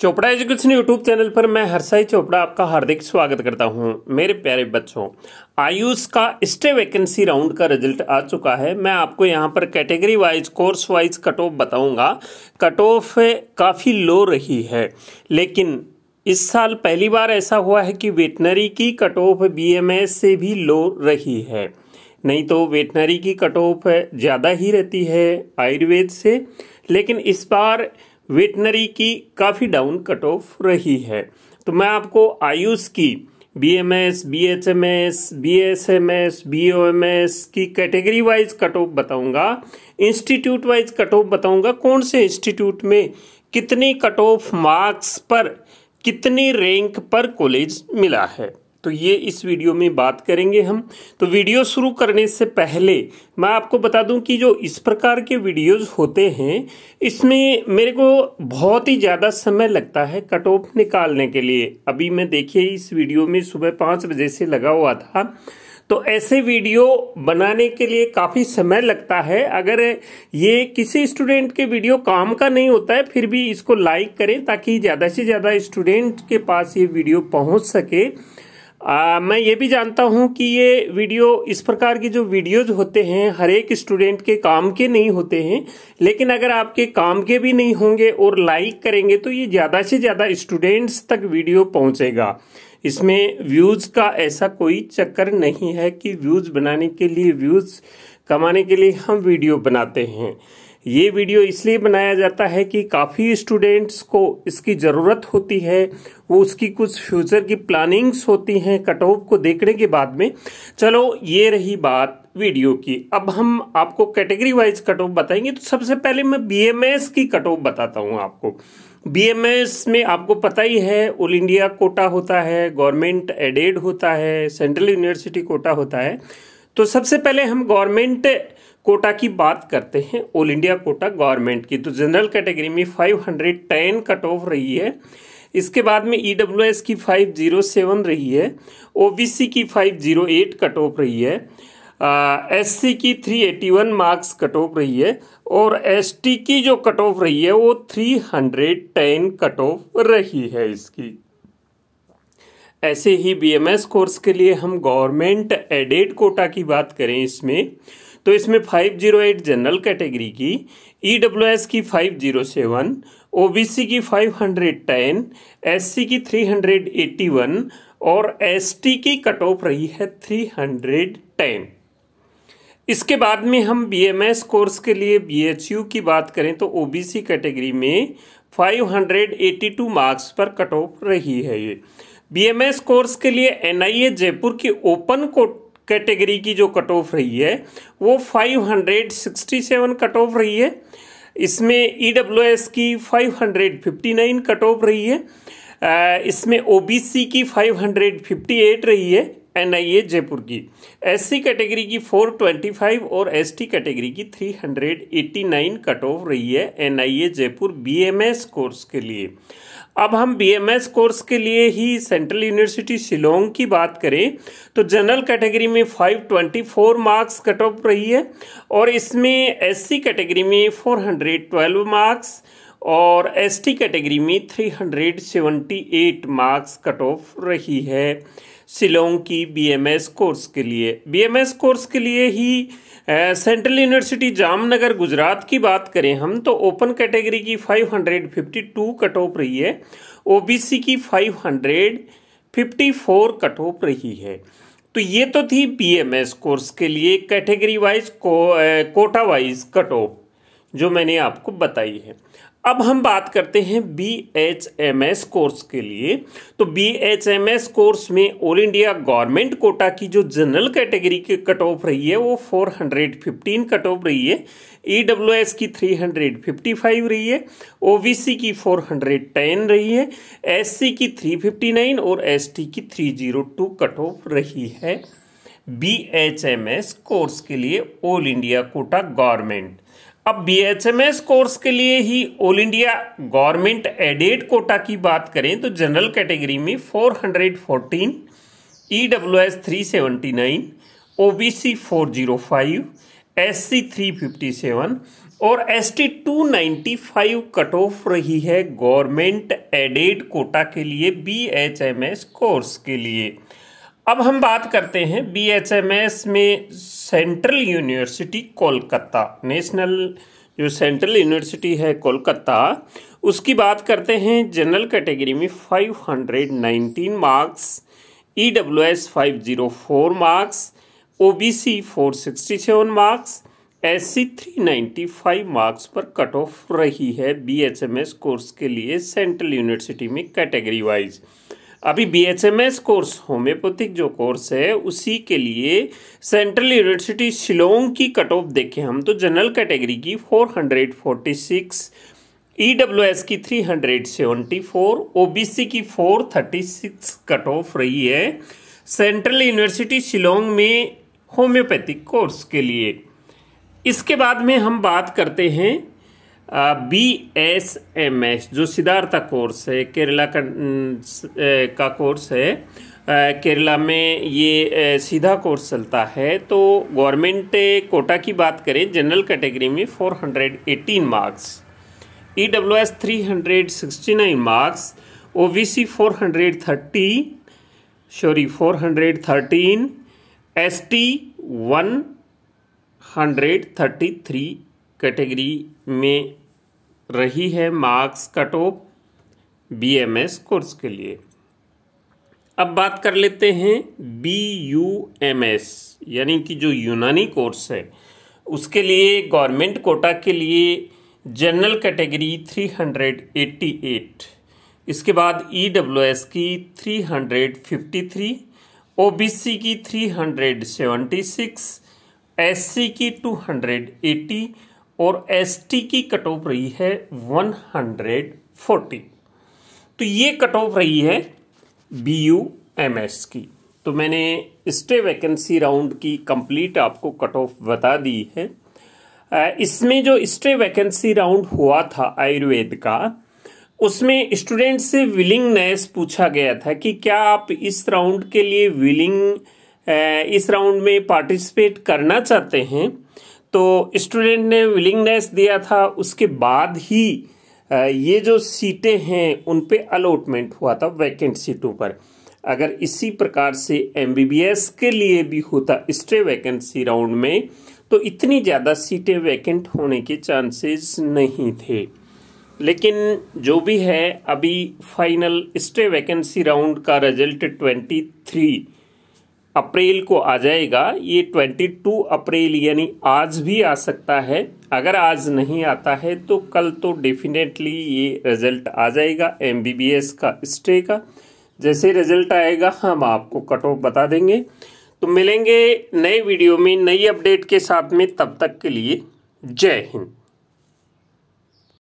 Chopra education YouTube channel पर मैं हरसाई चोपड़ा आपका हार्दिक स्वागत करता हूं मेरे प्यारे बच्चों आयुष का स्टे वैकेंसी राउंड का रिजल्ट आ चुका है मैं आपको यहां पर category wise course wise cut off बताऊंगा कट ऑफ काफ़ी लो रही है लेकिन इस साल पहली बार ऐसा हुआ है कि वेटनरी की कट ऑफ बी से भी लो रही है नहीं तो वेटनरी की कट ऑफ ज़्यादा ही रहती है आयुर्वेद से लेकिन इस बार वेटनरी की काफ़ी डाउन कट ऑफ रही है तो मैं आपको आयुष की B M S B H M S B S M S B O M S की कैटेगरी वाइज कट ऑफ बताऊंगा इंस्टीट्यूट वाइज कट ऑफ बताऊंगा कौन से इंस्टीट्यूट में कितनी कट ऑफ मार्क्स पर कितनी रैंक पर कॉलेज मिला है तो ये इस वीडियो में बात करेंगे हम तो वीडियो शुरू करने से पहले मैं आपको बता दूं कि जो इस प्रकार के वीडियोस होते हैं इसमें मेरे को बहुत ही ज़्यादा समय लगता है कट ऑफ निकालने के लिए अभी मैं देखिए इस वीडियो में सुबह पाँच बजे से लगा हुआ था तो ऐसे वीडियो बनाने के लिए काफ़ी समय लगता है अगर ये किसी स्टूडेंट के वीडियो काम का नहीं होता है फिर भी इसको लाइक करें ताकि ज़्यादा से ज़्यादा स्टूडेंट के पास ये वीडियो पहुंच सके आ, मैं ये भी जानता हूँ कि ये वीडियो इस प्रकार के जो वीडियोज होते हैं हर एक स्टूडेंट के काम के नहीं होते हैं लेकिन अगर आपके काम के भी नहीं होंगे और लाइक करेंगे तो ये ज़्यादा से ज़्यादा स्टूडेंट्स तक वीडियो पहुँचेगा इसमें व्यूज़ का ऐसा कोई चक्कर नहीं है कि व्यूज़ बनाने के लिए व्यूज़ कमाने के लिए हम वीडियो बनाते हैं ये वीडियो इसलिए बनाया जाता है कि काफ़ी स्टूडेंट्स को इसकी ज़रूरत होती है वो उसकी कुछ फ्यूचर की प्लानिंग्स होती हैं कट ऑफ को देखने के बाद में चलो ये रही बात वीडियो की अब हम आपको कैटेगरी वाइज कट ऑफ बताएंगे तो सबसे पहले मैं बीएमएस की कट ऑफ बताता हूँ आपको बीएमएस में आपको पता ही है ऑल इंडिया कोटा होता है गवर्नमेंट एडेड होता है सेंट्रल यूनिवर्सिटी कोटा होता है तो सबसे पहले हम गवर्नमेंट कोटा की बात करते हैं ऑल इंडिया कोटा गवर्नमेंट की तो जनरल कैटेगरी में 510 कट ऑफ रही है इसके बाद में ई डब्ल्यू एस की 507 रही है ओ बी सी की 508 कट ऑफ रही है एस सी की 381 मार्क्स कट ऑफ रही है और एस टी की जो कट ऑफ रही है वो 310 कट ऑफ रही है इसकी ऐसे ही बीएमएस कोर्स के लिए हम गवर्नमेंट एडेड कोटा की बात करें इसमें तो इसमें 508 जनरल कैटेगरी की ई e की 507 ओबीसी की 510 एससी की 381 और एसटी की कट ऑफ रही है 310 इसके बाद में हम बीएमएस कोर्स के लिए बीएचयू की बात करें तो ओबीसी कैटेगरी में 582 मार्क्स पर कट ऑफ रही है ये बीएमएस कोर्स के लिए एनआईए जयपुर की ओपन कोट कैटेगरी की जो कट ऑफ रही है वो 567 कट ऑफ रही है इसमें ई डब्ल्यू एस की 559 कट ऑफ रही है इसमें ओ बी सी की 558 रही है एन आई ए जयपुर की एस सी कैटेगरी की 425 और एस टी कैटेगरी की 389 कट ऑफ रही है N I A Jaipur B M S course के लिए अब हम बीएमएस कोर्स के लिए ही सेंट्रल यूनिवर्सिटी शिलोंग की बात करें तो जनरल कैटेगरी में 524 मार्क्स कट ऑफ रही है और इसमें एससी कैटेगरी में 412 मार्क्स और एसटी कैटेगरी में 378 मार्क्स कट ऑफ रही है शिलोंग की बीएमएस कोर्स के लिए बीएमएस कोर्स के लिए ही सेंट्रल यूनिवर्सिटी जामनगर गुजरात की बात करें हम तो ओपन कैटेगरी की 552 कट ऑफ रही है ओबीसी की 554 कट ऑफ रही है तो ये तो थी बीएमएस कोर्स के लिए कैटेगरी वाइज को, कोटा वाइज कट ऑफ जो मैंने आपको बताई है अब हम बात करते हैं B H M S course के लिए तो B H M S course में ऑल इंडिया गवर्नमेंट कोटा की जो जनरल कैटेगरी के कट ऑफ रही है वो 415 कट ऑफ रही है ई डब्ल्यू एस की 355 रही है ओ बी सी की 410 रही है एस सी की 359 और एस टी की 302 कट ऑफ रही है B H M S course के लिए ऑल इंडिया कोटा गवर्नमेंट अब बीएचएमएस कोर्स के लिए ही all India government aided quota की बात करें तो जनरल कैटेगरी में 414 ईडब्ल्यूएस 379 ओबीसी 405 एससी 357 और एसटी 295 कट ऑफ रही है गवर्नमेंट एडेड कोटा के लिए बीएचएमएस कोर्स के लिए अब हम बात करते हैं बीएचएमएस में सेंट्रल यूनिवर्सिटी कोलकाता नेशनल जो सेंट्रल यूनिवर्सिटी है कोलकाता उसकी बात करते हैं जनरल कैटेगरी में 519 marks E W S five zero four marks O B C four sixty seven marks S C three ninety five marks पर कट ऑफ रही है B H M S course के लिए सेंट्रल यूनिवर्सिटी में category wise अभी BHMS course homeopathic जो course है उसी के लिए सेंट्रल यूनिवर्सिटी शिलोंग की कट ऑफ देखें हम तो जनरल कैटेगरी की 446 ईडब्ल्यूएस e की 374 ओबीसी की 436 कट ऑफ रही है सेंट्रल यूनिवर्सिटी शिलोंग में होम्योपैथिक कोर्स के लिए इसके बाद में हम बात करते हैं बी एस एम एस जो सिद्धार्थ कोर्स है केरला का, का कोर्स है केरला में ये सीधा कोर्स चलता है तो गवर्नमेंट कोटा की बात करें जनरल कैटेगरी में 418 marks E W S three hundred sixty nine marks O B C four hundred thirty sorry four hundred thirteen S T one hundred thirty three category में रही है marks cut off B M S course के लिए अब बात कर लेते हैं बी यू एम एस यानी कि जो यूनानी कोर्स है उसके लिए गवर्नमेंट कोटा के लिए जनरल कैटेगरी 388 इसके बाद ई डब्ल्यू एस की 353 ओबीसी की 376 एससी की 280 और एसटी की कट ऑफ रही है 140 तो ये कट ऑफ रही है बी यू एम एस की तो मैंने स्टे वैकेंसी राउंड की कंप्लीट आपको कट ऑफ बता दी है इसमें जो स्टे वैकेंसी राउंड हुआ था आयुर्वेद का उसमें स्टूडेंट से विलिंगनेस पूछा गया था कि क्या आप इस राउंड के लिए विलिंग इस राउंड में पार्टिसिपेट करना चाहते हैं तो स्टूडेंट ने विलिंगनेस दिया था उसके बाद ही ये जो सीटें हैं उन पे अलॉटमेंट हुआ था वैकेंट सीटों पर अगर इसी प्रकार से एमबीबीएस के लिए भी होता स्ट्रे वैकेंसी राउंड में तो इतनी ज़्यादा सीटें वैकेंट होने के चांसेस नहीं थे लेकिन जो भी है अभी फाइनल स्ट्रे वैकेंसी राउंड का रिजल्ट ट्वेंटी थ्री अप्रैल को आ जाएगा ये 22 अप्रैल यानी आज भी आ सकता है अगर आज नहीं आता है तो कल तो डेफिनेटली ये रिजल्ट आ जाएगा एम का स्टे का जैसे रिजल्ट आएगा हम आपको कट ऑफ बता देंगे तो मिलेंगे नए वीडियो में नई अपडेट के साथ में तब तक के लिए जय हिंद